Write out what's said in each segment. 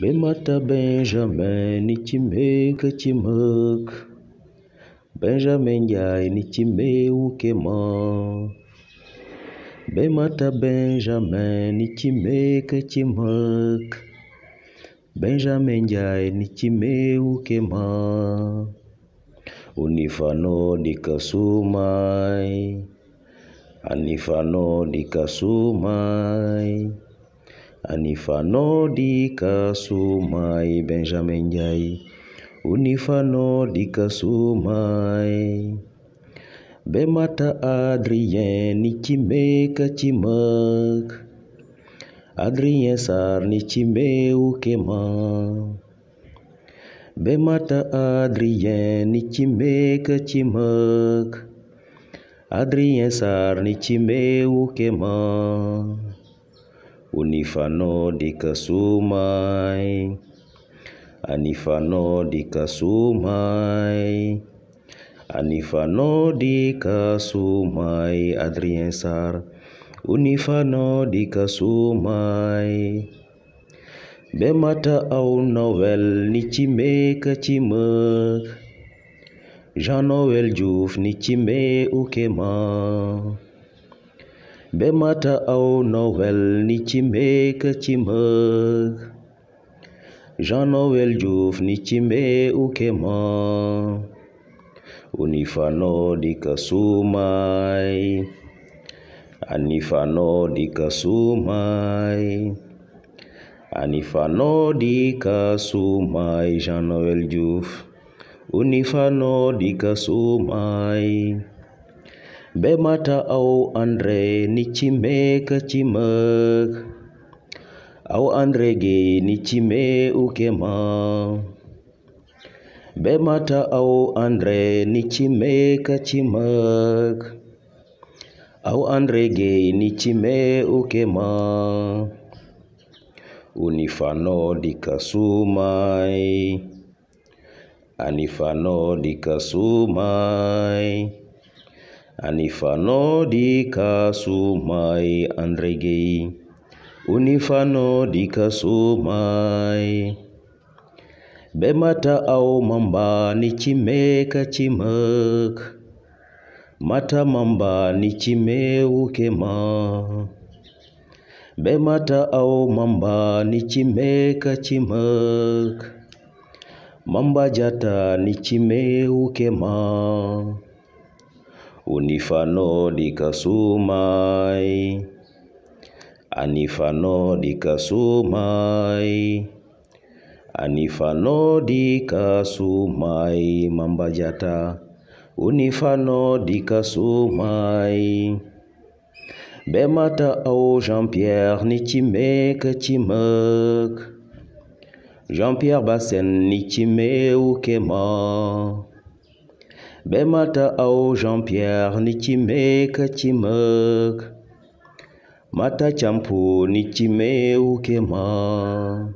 Memata Benjamin ni chimeka chimek. Benjamin Ndiaye ni chimeuke ma. Memata Benjamin ni chimeka chimek. Benjamin Ndiaye ni chimeuke ma. Unifano dikasumai. Anifano dikasumai. Anifanodika Sumai Benjamin Jai Unifanodika Sumai Bemata Adrienne Chimeka Chimak Adrien Sarni Chimeu Kema Bemata Adrienne Chimeka Chimak Adrien Sarni Chimeu Kema anodi ka sumai anifanodi ka sumai anifanodi ka sumai adriensar onifanodi ka sumai bemata aunowel ni cime ka cimek jeannowel diof ni cime ukema Be mata au novel ni ci mbéek ci mbëg Jean novel Diouf ni ci u ukema unifano dikasumai anifano dikasumai anifano dikasumai Jean novel Diouf unifano dikasumai be mata au andre ni ka chime. au ge ni chime ukema mata au andre ni ka chime. au ge ni chime ukema unifano dikasumai anifano dikasumai anifano dikasumai anregei unifano dikasumai bemata au mamba ni chimeka chimak mata mamba ni chimeukema bemata au mamba ni chimeka chimak mamba jata ni unifano likasumai, anifano likasumai, anifano likasumai mambajata, unifano likasumai. Bemata au Jean-Pierre ni chimek chimek. Jean-Pierre Bassen ni chime Bemata au Jean-Pierre chime chimek mata champu ni ukema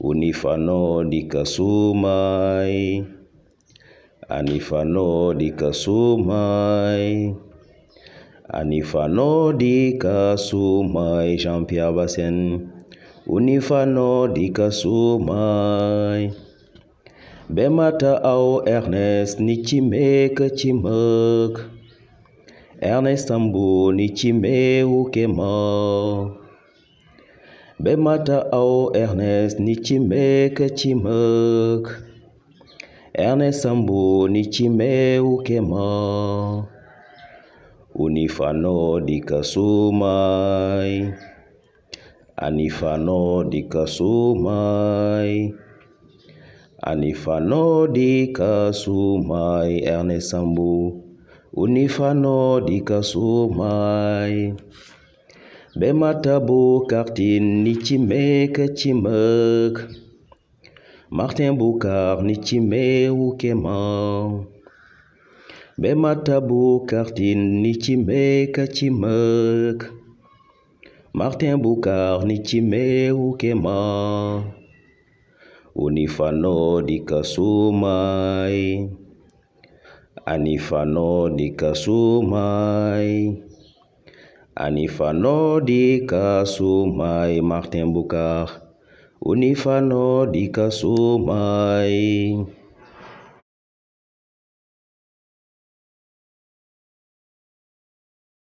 unifano dikasumai anifano dikasumai anifano dikasumai Jean-Pierre basen unifano dikasumai bemata ao Ernest ni chimek chimek. Ernest ambu ni chime ukema bemata ao Ernest ni chimek chimek. Ernest ambu ni chime ukema unifano dikasumai anifano dikasumai Anifano ka sumai Ernest Sambou, Unifano dika sumai Bematabo cartin, nichime Chimek Martin Bukar, Nichime Ukema Bematabo ni Nichime Kachimek, Martin Bukar, Nichime Ukema Unifano nikasumai, anifano dikasumai anifano nikasumai, Martin bukar Unifano dikasumai